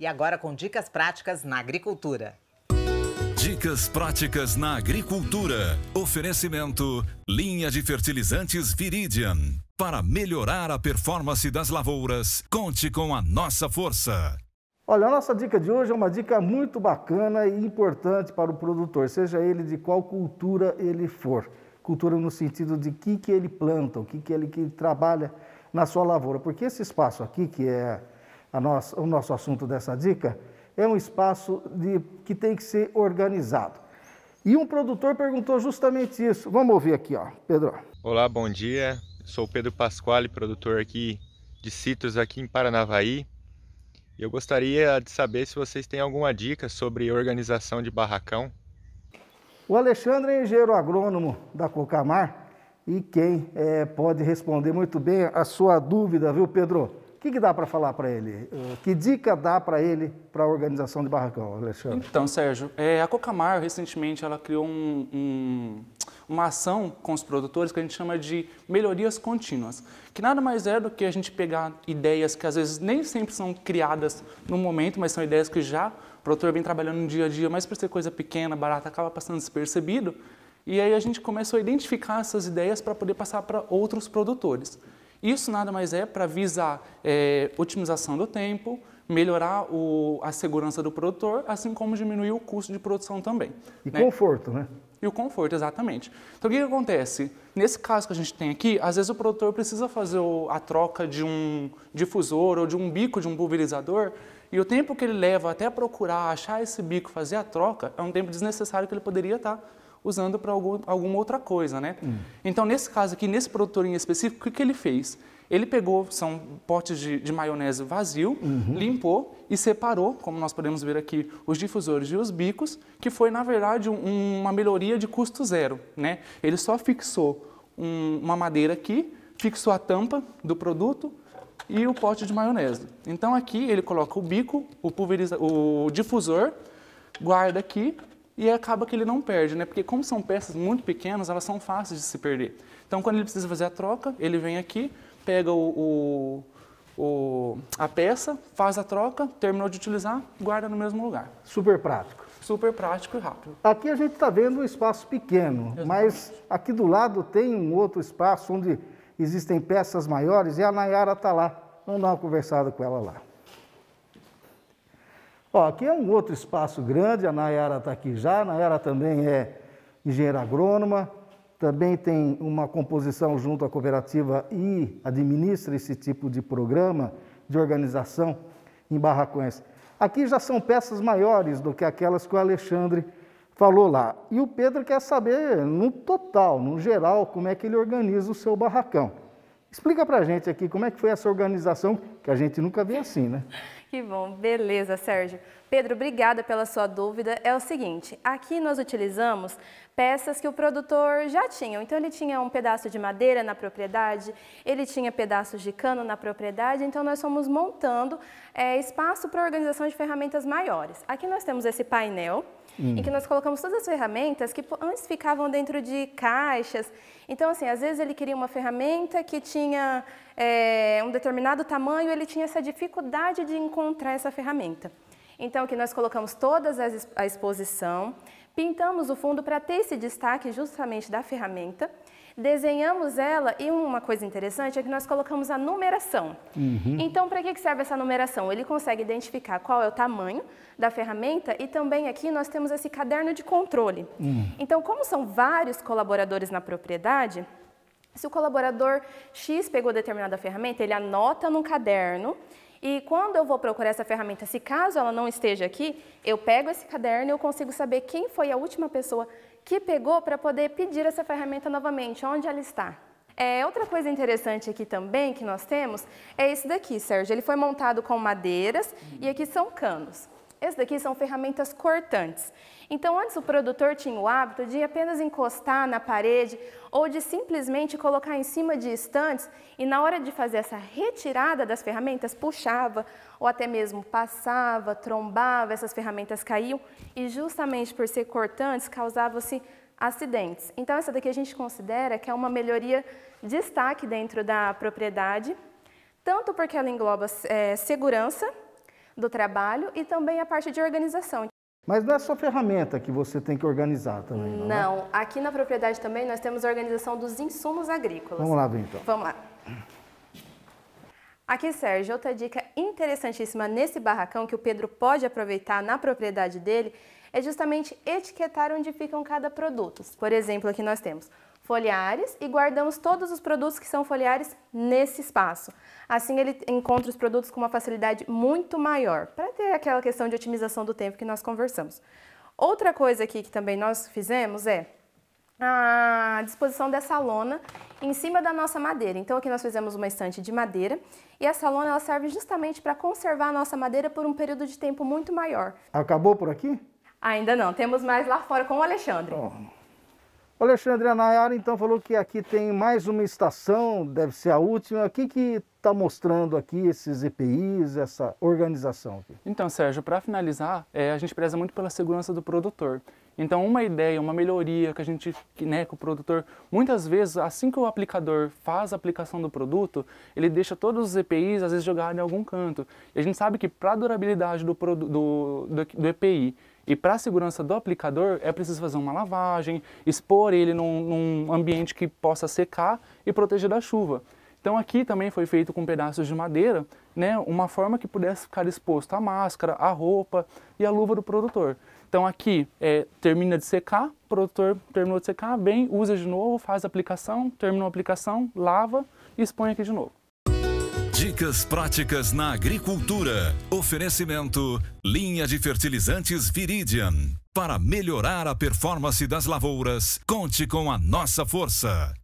E agora com dicas práticas na agricultura. Dicas práticas na agricultura. Oferecimento: linha de fertilizantes Viridian. Para melhorar a performance das lavouras, conte com a nossa força. Olha, a nossa dica de hoje é uma dica muito bacana e importante para o produtor, seja ele de qual cultura ele for. Cultura no sentido de que que ele planta, o que que ele que trabalha na sua lavoura. Porque esse espaço aqui, que é nossa, o nosso assunto dessa dica, é um espaço de, que tem que ser organizado. E um produtor perguntou justamente isso. Vamos ouvir aqui, ó, Pedro. Olá, bom dia. Sou Pedro Pasquale, produtor aqui de citros aqui em Paranavaí. Eu gostaria de saber se vocês têm alguma dica sobre organização de barracão. O Alexandre é engenheiro agrônomo da Cocamar e quem é, pode responder muito bem a sua dúvida, viu, Pedro? que, que dá para falar para ele? Eh, que dica dá para ele para a organização de barracão, Alexandre? Então, Sérgio, é, a Cocamar, recentemente, ela criou um, um, uma ação com os produtores que a gente chama de melhorias contínuas, que nada mais é do que a gente pegar ideias que às vezes nem sempre são criadas no momento, mas são ideias que já o produtor vem trabalhando no dia a dia, mas por ser coisa pequena, barata, acaba passando despercebido, e aí a gente começou a identificar essas ideias para poder passar para outros produtores. Isso nada mais é para visar é, otimização do tempo, melhorar o, a segurança do produtor, assim como diminuir o custo de produção também. E né? conforto, né? E o conforto, exatamente. Então, o que, que, acontece? Nesse caso que a gente tem aqui, às vezes o produtor precisa fazer o, a troca de um difusor ou de um bico de um pulverizador, e o tempo que ele leva até procurar, achar esse bico, fazer a troca, é um tempo desnecessário que ele poderia estar tá usando para algum, alguma outra coisa, né? Hum. Então, nesse caso aqui, nesse produtor em específico, o que, ele fez? Ele pegou, são potes de, de maionese vazio, uhum. limpou e separou, como nós podemos ver aqui, os difusores e os bicos, que foi, na verdade, um, uma melhoria de custo zero, né? Ele só fixou um, uma madeira aqui, fixou a tampa do produto, e o pote de maionese. Então aqui ele coloca o bico, o, pulveriza, o difusor, guarda aqui, e acaba que ele não perde, né? Porque como são peças muito pequenas, elas são fáceis de se perder. Então, quando ele precisa fazer a troca, ele vem aqui, pega o, o, o a peça, faz a troca, terminou de utilizar, guarda no mesmo lugar. Super prático. Super prático e rápido. Aqui a gente está vendo um espaço pequeno, Exatamente. mas aqui do lado tem um outro espaço onde existem peças maiores e a Nayara está lá. Vamos dar uma conversada com ela lá. Ó, aqui é um outro espaço grande, a Nayara está aqui já, a Nayara também é engenheira agrônoma, também tem uma composição junto à cooperativa e administra esse tipo de programa de organização em Barracões. Aqui já são peças maiores do que aquelas que o Alexandre falou lá. E o Pedro quer saber, no total, no geral, como é que ele organiza o seu barracão. Explica para a gente aqui como é que foi essa organização que a gente nunca vê assim, né? Que bom, beleza, Sérgio. Pedro, obrigada pela sua dúvida. É o seguinte, aqui nós utilizamos peças que o produtor já tinha. Então ele tinha um pedaço de madeira na propriedade, ele tinha pedaços de cano na propriedade, então nós fomos montando é, espaço para organização de ferramentas maiores. Aqui nós temos esse painel, hum. em que nós colocamos todas as ferramentas que antes ficavam dentro de caixas. Então, assim, às vezes ele queria uma ferramenta que tinha é, um determinado tamanho, ele tinha essa dificuldade de encontrar essa ferramenta. Então, que nós colocamos todas as, a exposição, Pintamos o fundo para ter esse destaque justamente da ferramenta, desenhamos ela e uma coisa interessante é que nós colocamos a numeração. Uhum. Então, para que serve essa numeração? Ele consegue identificar qual é o tamanho da ferramenta e também aqui nós temos esse caderno de controle. Uhum. Então, como são vários colaboradores na propriedade, se o colaborador X pegou determinada ferramenta, ele anota num caderno e quando eu vou procurar essa ferramenta, se caso ela não esteja aqui, eu pego esse caderno e eu consigo saber quem foi a última pessoa que pegou para poder pedir essa ferramenta novamente, onde ela está. É, outra coisa interessante aqui também que nós temos é esse daqui, Sérgio. Ele foi montado com madeiras e aqui são canos. Esses daqui são ferramentas cortantes. Então, antes o produtor tinha o hábito de apenas encostar na parede ou de simplesmente colocar em cima de estantes e na hora de fazer essa retirada das ferramentas, puxava ou até mesmo passava, trombava, essas ferramentas caíam e justamente por ser cortantes causavam-se acidentes. Então, essa daqui a gente considera que é uma melhoria de destaque dentro da propriedade, tanto porque ela engloba é, segurança, do trabalho e também a parte de organização. Mas não é só ferramenta que você tem que organizar também, não né? Não, é? aqui na propriedade também nós temos a organização dos insumos agrícolas. Vamos lá, ver então. Vamos lá. Aqui, Sérgio, outra dica interessantíssima nesse barracão que o Pedro pode aproveitar na propriedade dele é justamente etiquetar onde ficam cada produto. Por exemplo, aqui nós temos foliares e guardamos todos os produtos que são foliares nesse espaço. Assim ele encontra os produtos com uma facilidade muito maior, para ter aquela questão de otimização do tempo que nós conversamos. Outra coisa aqui que também nós fizemos é a disposição dessa lona em cima da nossa madeira. Então aqui nós fizemos uma estante de madeira e essa lona ela serve justamente para conservar a nossa madeira por um período de tempo muito maior. Acabou por aqui? Ainda não, temos mais lá fora com o Alexandre. Oh. O Alexandre Anayara então falou que aqui tem mais uma estação, deve ser a última. O que, que está mostrando aqui esses EPIs, essa organização. Aqui. Então, Sérgio, para finalizar, é, a gente preza muito pela segurança do produtor. Então, uma ideia, uma melhoria que a gente, né, que o produtor, muitas vezes, assim que o aplicador faz a aplicação do produto, ele deixa todos os EPIs, às vezes, jogados em algum canto. E a gente sabe que para a durabilidade do, do, do, do EPI e para a segurança do aplicador, é preciso fazer uma lavagem, expor ele num, num ambiente que possa secar e proteger da chuva. Então aqui também foi feito com pedaços de madeira, né, uma forma que pudesse ficar exposto a máscara, a roupa e a luva do produtor. Então aqui é, termina de secar, o produtor terminou de secar, vem, usa de novo, faz a aplicação, terminou a aplicação, lava e expõe aqui de novo. Dicas práticas na agricultura. Oferecimento: linha de fertilizantes Viridian. Para melhorar a performance das lavouras, conte com a nossa força.